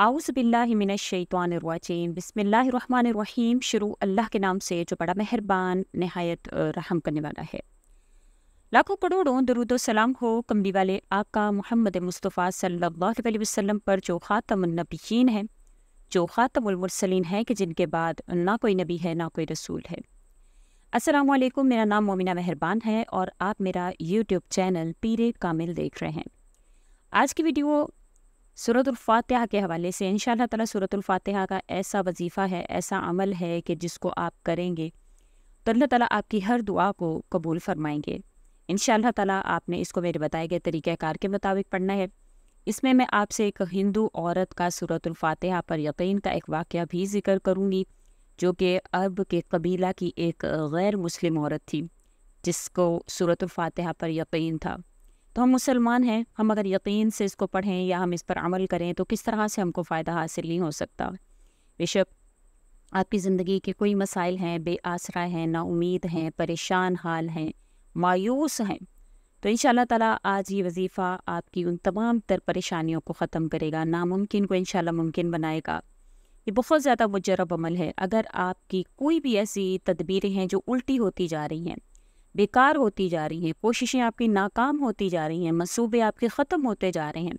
आउज़बिल्लिमिनशैतवानरवाजीम बसमीम शुरू अल्लाह के नाम से जो बड़ा मेहरबान नहायत रहम करने वाला है लाखों करोड़ों दरुद सलाम हो कमली वाले आका मोहम्मद मुस्तफ़ा सल्ला वसलम पर जो ख़ातमनबीन है जो ख़ातमसलिन है कि जिनके बाद ना कोई नबी है ना कोई रसूल है असलकुम मेरा नाम मोमिना मेहरबान है और आप मेरा यूट्यूब चैनल पीर कामिल देख रहे हैं आज की वीडियो सूरतफ़ातह के हवाले से इन ताला सूरतफ़ातह का ऐसा वजीफ़ा है ऐसा अमल है कि जिसको आप करेंगे तो अल्लाह ताला आपकी हर दुआ को कबूल फ़रमाएंगे इन ताला आपने इसको मेरे बताए गए तरीक़ार के मुताबिक पढ़ना है इसमें मैं आपसे एक हिंदू औरत का सूरतफ़ातह पर यकीन का एक वाक़ भी जिक्र करूँगी जो कि अरब के कबीला की एक गैर मुस्लिम औरत थी जिसको सूरतफ़ातह पर यकीन था तो हम मुसलमान हैं हम अगर यकीन से इसको पढ़ें या हम इस पर अमल करें तो किस तरह से हमको फ़ायदा हासिल नहीं हो सकता बेशक आपकी ज़िंदगी के कोई मसाइल हैं बे आसरा हैं नाउमीद हैं परेशान हाल हैं मायूस हैं तो इन ताला आज ये वजीफ़ा आपकी उन तमाम तर परेशानियों को ख़त्म करेगा नामुमकिन को इन मुमकिन बनाएगा ये बहुत ज़्यादा मुजरब अमल है अगर आपकी कोई भी ऐसी तदबीरें हैं जो उल्टी होती जा रही हैं बेकार होती जा रही हैं कोशिशें आपकी नाकाम होती जा रही हैं मनसूबे आपके ख़त्म होते जा रहे हैं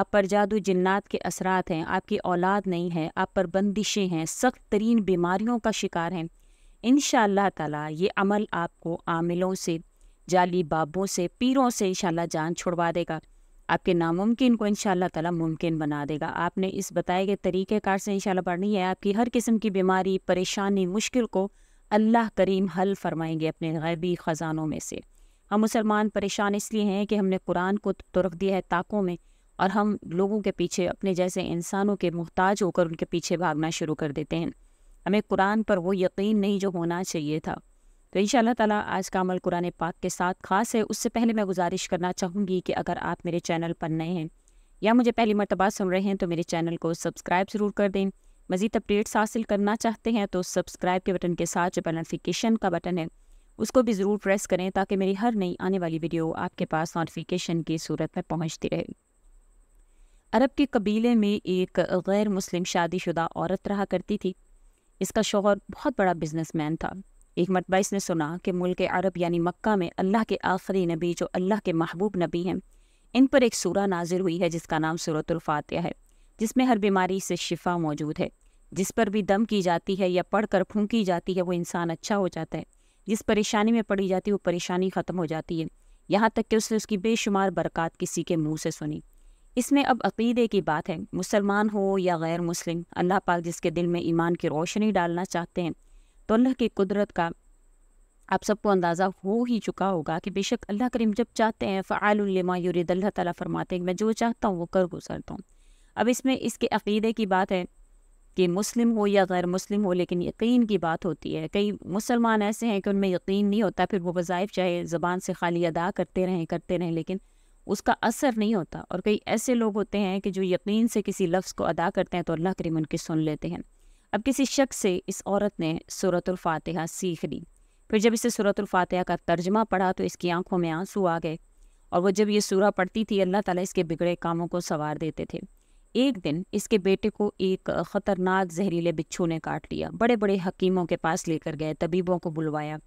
आप पर जादू जिन्नात के असरात हैं आपकी औलाद नहीं है आप पर बंदिशें हैं सख्त तरीन बीमारियों का शिकार हैं इन ताला ये अमल आपको आमिलों से जाली बाबों से पीरों से इन जान छुड़वा देगा आपके नामुमकिन को इन तला मुमकिन बना देगा आपने इस बताए गए तरीक़ेकार से इन पढ़नी है आपकी हर किस्म की बीमारी परेशानी मुश्किल को अल्लाह करीम हल फरमाएंगे अपने गैबी ख़जानों में से हम मुसलमान परेशान इसलिए हैं कि हमने कुरान को तुरख तो दिया है ताकों में और हम लोगों के पीछे अपने जैसे इंसानों के मोहताज होकर उनके पीछे भागना शुरू कर देते हैं हमें कुरान पर वो यकीन नहीं जो होना चाहिए था तो इन ताला आज का अमल कुरान पाक के साथ ख़ास है उससे पहले मैं गुजारिश करना चाहूँगी कि अगर आप मेरे चैनल पर नए हैं या मुझे पहली मरतबा सुन रहे हैं तो मेरे चैनल को सब्सक्राइब ज़रूर कर दें मज़ीद अपडेट्स हासिल करना चाहते हैं तो सब्सक्राइब के बटन के साथ जो नोटिफिकेशन का बटन है उसको भी ज़रूर प्रेस करें ताकि मेरी हर नई आने वाली वीडियो आपके पास नोटिफिकेशन की सूरत में पहुँचती रहे अरब के कबीले में एक गैर मुस्लिम शादीशुदा औरत रहा करती थी इसका शोहर बहुत बड़ा बिजनेसमैन था एक मरतबा इसने सुना कि मुल्क अरब यानी मक्का में अल्लाह के आखिरी नबी जो अल्लाह के महबूब नबी हैं इन पर एक सूरा नाजिर हुई है जिसका नाम सूरतुल्फ़ात है जिसमें हर बीमारी से शिफा मौजूद है जिस पर भी दम की जाती है या पढ़ कर फूंकी जाती है वो इंसान अच्छा हो जाता है जिस परेशानी में पड़ी जाती है वो परेशानी ख़त्म हो जाती है यहाँ तक कि उसने उसकी बेशुमार बरक़ात किसी के मुँह से सुनी इसमें अब अकीदे की बात है मुसलमान हो या गैर मुस्लिम अल्लाह पाक जिसके दिल में ईमान की रोशनी डालना चाहते हैं तो अल्लाह की कुदरत का आप सबको अंदाज़ा हो ही चुका होगा कि बेशक अल्लाह करीम जब चाहते हैं फ़ालमा यूरद अल्लाह ताली फरमाते हैं मैं जो चाहता हूँ वो कर गुजरता हूँ अब इसमें इसके अकीदे की बात है कि मुस्लिम हो या गैर मुस्लिम हो लेकिन यकीन की बात होती है कई मुसलमान ऐसे हैं कि उनमें यकीन नहीं होता फिर वो वज़ाइफ चाहे ज़बान से खाली अदा करते रहें करते रहें लेकिन उसका असर नहीं होता और कई ऐसे लोग होते हैं कि जो यकीन से किसी लफ्ज़ को अदा करते हैं तो अल्लाह करीम उनकी सुन लेते हैं अब किसी शख्स से इस औरत ने सूरतफ़ातहा सीख ली फिर जब इसे सूरतफ़ातहा का तर्जमा पढ़ा तो इसकी आंखों में आंसू आ गए और वह जब ये सूरह पढ़ती थी अल्लाह ताली इसके बिगड़े कामों को संवार देते थे एक दिन इसके बेटे को एक खतरनाक जहरीले बिच्छू ने काट लिया बड़े बड़े हकीमों के पास लेकर गए तबीबों को बुलवाया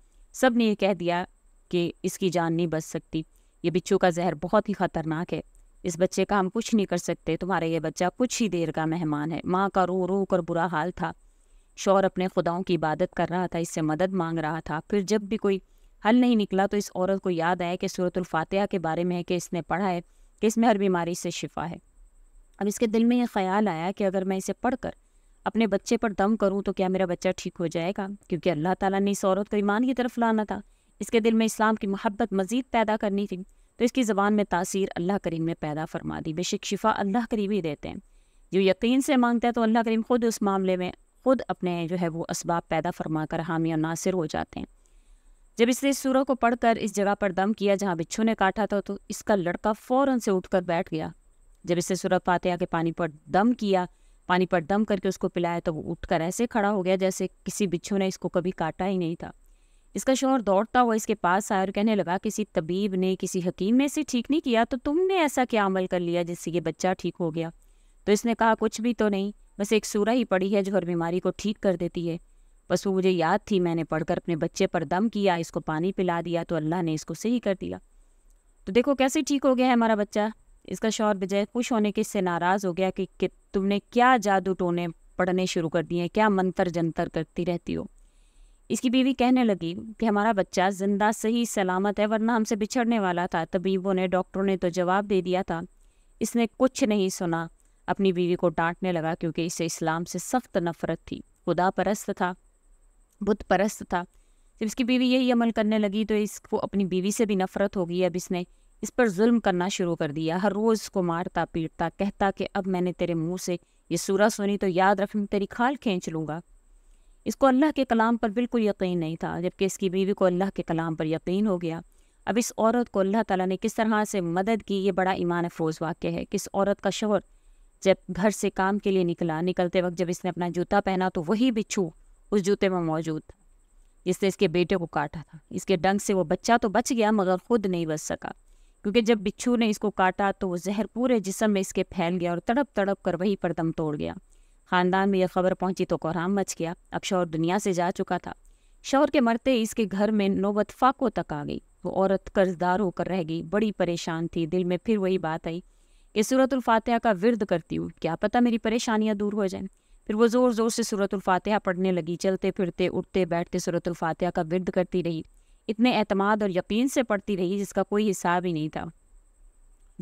सब ने यह कह दिया कि इसकी जान नहीं बच सकती ये बिच्छू का जहर बहुत ही ख़तरनाक है इस बच्चे का हम कुछ नहीं कर सकते तुम्हारा ये बच्चा कुछ ही देर का मेहमान है माँ का रो रो कर बुरा हाल था शौर अपने खुदाओं की इबादत कर रहा था इससे मदद मांग रहा था फिर जब भी कोई हल नहीं निकला तो इस औरत को याद आया कि सूरतुल फातिहा के बारे में है कि इसने पढ़ा है कि इसमें हर बीमारी से शिफा है अब इसके दिल में यह ख्याल आया कि अगर मैं इसे पढ़कर अपने बच्चे पर दम करूं तो क्या मेरा बच्चा ठीक हो जाएगा क्योंकि अल्लाह ताला ने इस औरत को ईमान की तरफ लाना था इसके दिल में इस्लाम की मोहब्बत मज़ीद पैदा करनी थी तो इसकी ज़बान में तासीर अल्लाह करीम ने पैदा फरमा दी बेशक शिफा अल्लाह करीम ही देते हैं जो यकीन से मांगता है तो अल्लाह करीम ख़ुद उस मामले में ख़ुद अपने जो है वो असबाब पैदा फरमा कर हामी और नासिर हो जाते हैं जब इसने इस सूरह को पढ़कर इस जगह पर दम किया जहाँ बिच्छू ने काटा था तो इसका लड़का फ़ौरन से उठकर बैठ गया जब इससे सूरत फातिहा के पानी पर दम किया पानी पर दम करके उसको पिलाया तो वो उठकर ऐसे खड़ा हो गया जैसे किसी बिच्छू ने इसको कभी काटा ही नहीं था इसका शोर दौड़ता हुआ इसके पास आया और कहने लगा किसी तबीब ने किसी हकीम ने इसे ठीक नहीं किया तो तुमने ऐसा क्या अमल कर लिया जिससे ये बच्चा ठीक हो गया तो इसने कहा कुछ भी तो नहीं बस एक सूरा ही पड़ी है जो हर बीमारी को ठीक कर देती है बस वो मुझे याद थी मैंने पढ़कर अपने बच्चे पर दम किया इसको पानी पिला दिया तो अल्लाह ने इसको सही कर दिया तो देखो कैसे ठीक हो गया है हमारा बच्चा इसका शोर विजय खुश होने के इससे नाराज़ हो गया कि, कि तुमने क्या जादू टोने पढ़ने शुरू कर दिए क्या मंत्र जंतर करती रहती हो इसकी बीवी कहने लगी कि हमारा बच्चा जिंदा सही सलामत है वरना हमसे बिछड़ने वाला था तबीबों ने डॉक्टरों ने तो जवाब दे दिया था इसने कुछ नहीं सुना अपनी बीवी को डांटने लगा क्योंकि इसे इस्लाम से सख्त नफरत थी खुदा परस्त था बुत परस्त था जब इसकी बीवी यही अमल करने लगी तो इसको अपनी बीवी से भी नफरत हो गई अब इसने इस पर जुल्म करना शुरू कर दिया हर रोज़ इसको मारता पीटता कहता कि अब मैंने तेरे मुंह से ये सूरा सुनी तो याद रख मैं तेरी खाल खींच लूँगा इसको अल्लाह के कलाम पर बिल्कुल यकीन नहीं था जबकि इसकी बीवी को अल्लाह के कलाम पर यकीन हो गया अब इस औरत को अल्लाह ताला ने किस तरह से मदद की ये बड़ा ईमान अफरोज़ वाक्य है किस औरत का शोहर जब घर से काम के लिए निकला निकलते वक्त जब इसने अपना जूता पहना तो वही बिच्छू उस जूते में मौजूद था जिसने इसके बेटे को काटा था इसके डंग से वो बच्चा तो बच गया मगर खुद नहीं बच सका क्योंकि जब बिच्छू ने इसको काटा तो वो जहर पूरे जिसम में इसके फैल गया और तड़प तड़प कर वहीं पर दम तोड़ गया खानदान में यह खबर पहुंची तो कोहराम मच गया अब शौर दुनिया से जा चुका था शौर के मरते इसके घर में नौबत फाको तक आ गई वो औरत कर्जदार होकर रह गई बड़ी परेशान थी दिल में फिर वही बात आई कि सूरतुल्फातहा का विरद करती हूँ क्या पता मेरी परेशानियाँ दूर हो जाएं फिर वो ज़ोर ज़ोर से सूरतुल्फातहा पढ़ने लगी चलते फिरते उठते बैठते सूरतुल्फातहा का विरद करती रही इतने अतमाद और यकीन से पढ़ती रही जिसका कोई हिसाब ही नहीं था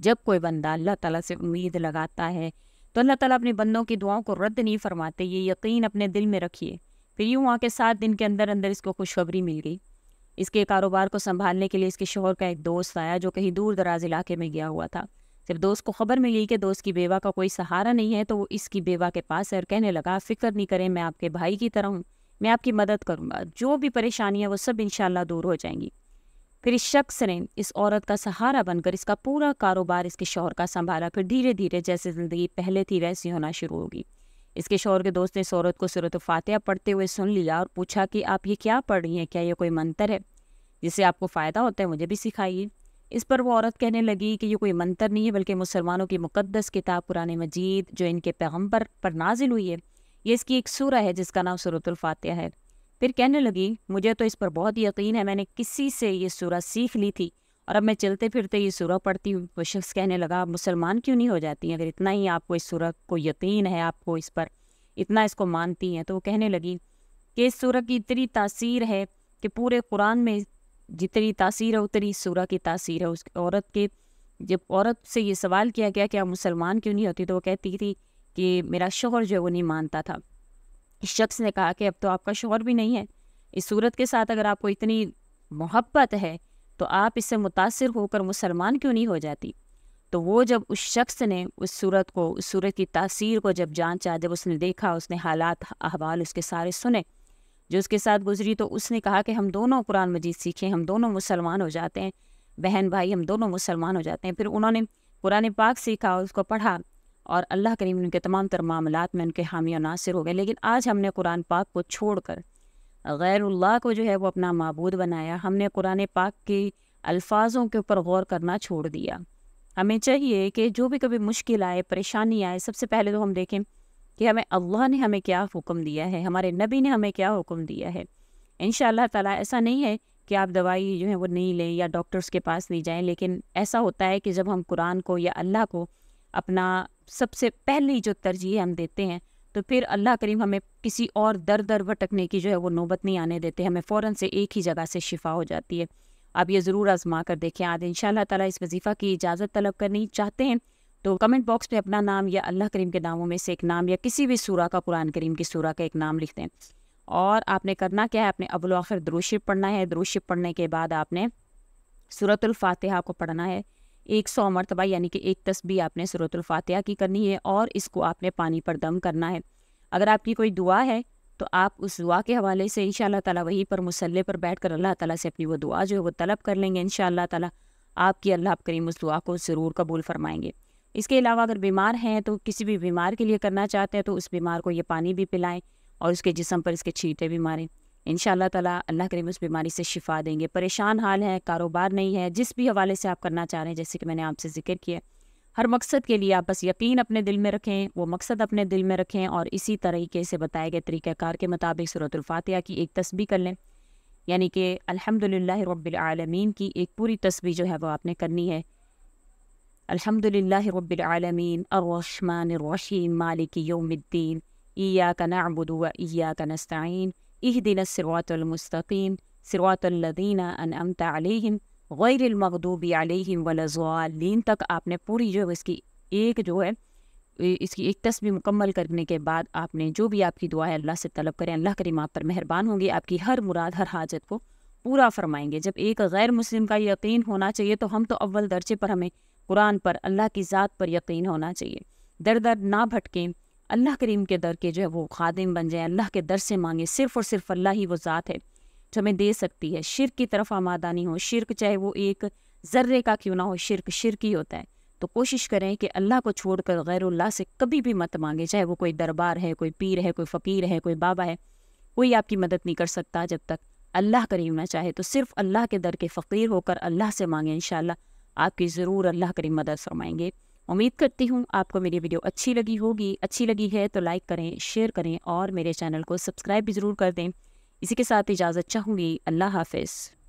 जब कोई बंदा अल्लाह ताला से उम्मीद लगाता है तो अल्लाह ताला अपने बंदों की दुआओं को रद्द नहीं फरमाते ये यकीन अपने दिल में रखिए फिर यूँ के सात दिन के अंदर अंदर इसको खुशखबरी मिल गई इसके कारोबार को संभालने के लिए इसके शोहर का एक दोस्त आया जो कहीं दूर दराज इलाके में गया हुआ था जब दोस्त को खबर मिली कि दोस्त की बेवा का कोई सहारा नहीं है तो वो इसकी बेवा के पास है और कहने लगा फिक्र नहीं करें मैं आपके भाई की तरह हूँ मैं आपकी मदद करूँगा जो भी परेशानियाँ वो सब इन दूर हो जाएंगी फिर इस शख्स ने इस औरत का सहारा बनकर इसका पूरा कारोबार इसके शौहर का संभाला फिर धीरे धीरे जैसे ज़िंदगी पहले थी वैसी होना शुरू होगी इसके शोहर के दोस्त ने इस औरत को सूरत फातह पढ़ते हुए सुन लिया और पूछा कि आप ये क्या पढ़ रही हैं क्या ये कोई मंत्र है जिससे आपको फ़ायदा होता है मुझे भी सिखाइए इस पर वो औरत कहने लगी कि ये कोई मंत्र नहीं है बल्कि मुसलमानों की मुकदस किताब पुरानी मजीद जो इनके पैगम्बर पर नाजिल हुई है ये इसकी एक सूरह है जिसका नाम सूरतुल फातिहा है फिर कहने लगी मुझे तो इस पर बहुत यकीन है मैंने किसी से ये सूरह सीख ली थी और अब मैं चलते फिरते ये सूरह पढ़ती हूँ वो शख्स कहने लगा आप मुसलमान क्यों नहीं हो जाती हैं अगर इतना ही आपको इस सूरह को यकीन है आपको इस पर इतना इसको मानती हैं तो वो कहने लगी कि इस सूरह की इतनी तासीर है कि पूरे कुरान में जितनी तासीर है उतनी सूरह की तासीर है उस औरत के जब औरत से ये सवाल किया गया कि आप मुसलमान क्यों नहीं होती तो वो कहती थी कि मेरा शोहर जो है वो नहीं मानता था इस शख्स ने कहा कि अब तो आपका शोहर भी नहीं है इस सूरत के साथ अगर आपको इतनी मोहब्बत है तो आप इससे मुतासर होकर मुसलमान क्यों नहीं हो जाती तो वो जब उस शख्स ने उस सूरत को उस सूरत की तासीर को जब चाह जब उसने देखा उसने हालात अहवाल उसके सारे सुने जो उसके साथ गुजरी तो उसने कहा कि हम दोनों कुरान मजीद सीखें हम दोनों मुसलमान हो जाते हैं बहन भाई हम दोनों मुसलमान हो जाते हैं फिर उन्होंने कुरान पाक सीखा उसको पढ़ा और अल्लाह करीम उनके तमाम तर मामला में उनके हामी और नासिर हो गए लेकिन आज हमने कुरान पाक को छोड़ कर गैरुल्लाह को जो है वो अपना मबूद बनाया हमने कुरान पाक के अल्फाजों के ऊपर गौर करना छोड़ दिया हमें चाहिए कि जो भी कभी मुश्किल आए परेशानी आए सबसे पहले तो हम देखें कि हमें अल्लाह ने हमें क्या हुक्म दिया है हमारे नबी ने हमें क्या हुक्म दिया है इन ताला ऐसा नहीं है कि आप दवाई जो है वो नहीं लें या डॉक्टर्स के पास नहीं जाएं लेकिन ऐसा होता है कि जब हम कुरान को या अल्लाह को अपना सबसे पहली जो तरजीह हम देते हैं तो फिर अल्लाह करीम हमें किसी और दर दर भटकने की जो है वो नौबत नहीं आने देते हमें फ़ौर से एक ही जगह से शिफा हो जाती है आप ये ज़रूर आजमा कर देखें आज इन ताला इस वजीफ़ा की इजाज़त तलब करनी चाहते हैं तो कमेंट बॉक्स में अपना नाम या अल्लाह करीम के नामों में से एक नाम या किसी भी सूरा का कुरान करीम की सूरा का एक नाम लिख दें और आपने करना क्या है आपने अबुल आखिर द्रोशिप पढ़ना है द्रोशिप पढ़ने के बाद आपने सूरतुल्फ़ातहा को पढ़ना है एक सौ मरतबा यानी कि एक तस्बी आपने सूरतुल्फातिहा की करनी है और इसको आपने पानी पर दम करना है अगर आपकी कोई दुआ है तो आप उस दुआ के हवाले से इन ताला वहीं पर मसल्ले पर बैठ कर अल्लाह ताला से अपनी वो दुआ जो है वो तलब कर लेंगे इन ताला आपकी अल्लाह करीम उस दुआ को ज़रूर कबूल फ़रमाएंगे इसके अलावा अगर बीमार हैं तो किसी भी बीमार के लिए करना चाहते हैं तो उस बीमार को ये पानी भी पिलाएं और उसके जिसम पर इसके छीटे भी मारें इन ताला अल्लाह करीम उस बीमारी से शिफा देंगे परेशान हाल है कारोबार नहीं है जिस भी हवाले से आप करना चाह रहे हैं जैसे कि मैंने आपसे जिक्र किया हर मकसद के लिए आप बस यकीन अपने दिल में रखें वो मकसद अपने दिल में रखें और इसी तरीके से बताए गए तरीक़ाकार के मुताबिक सूरतुल्फ़ातिहा की एक तस्वीर कर लें यानी कि अल्हम्दुलिल्लाह रबालमीन की एक पूरी तस्वीर जो है वो आपने करनी है अल्हम्दुलिल्लाह रबालमीन अरमान रोशी मालिक योमद्दीन ईया का नाबुद ईया का नस्तिन اهدنا الصراط المستقيم صراط الذين عليهم غير المغضوب عليهم ولا الضالين तक आपने पूरी जो इसकी एक जो है इसकी एक तस्वीर मुकम्मल करने के बाद आपने जो भी आपकी दुआ है अल्लाह से तलब करें अल्लाह करीम आप पर मेहरबान होंगे आपकी हर मुराद हर हाजत को पूरा फरमाएंगे जब एक गैर मुस्लिम का यकीन होना चाहिए तो हम तो अव्वल दर्जे पर हमें कुरान पर अल्लाह की ज़ात पर यकीन होना चाहिए दर दर ना भटकें अल्लाह करीम के दर के जो है वो खादिम बन जाए अल्लाह के दर से मांगे सिर्फ़ और सिर्फ अल्लाह ही वो ज़ात है जो हमें दे सकती है शिरक की तरफ आमादा नहीं हो शिरक चाहे वो एक ज़र्रे का क्यों ना हो शिरक शिरक ही होता है तो कोशिश करें कि अल्लाह को छोड़कर अल्लाह से कभी भी मत मांगे चाहे वो कोई दरबार है कोई पीर है कोई फ़कीर है कोई बाबा है कोई आपकी मदद नहीं कर सकता जब तक अल्लाह करीम ना चाहे तो सिर्फ अल्लाह के दर के फ़कीर होकर अल्लाह से मांगे इन आपकी ज़रूर अल्लाह करीम मदद फरमाएंगे उम्मीद करती हूँ आपको मेरी वीडियो अच्छी लगी होगी अच्छी लगी है तो लाइक करें शेयर करें और मेरे चैनल को सब्सक्राइब भी ज़रूर कर दें इसी के साथ इजाज़त चाहूँगी अल्लाह हाफिज़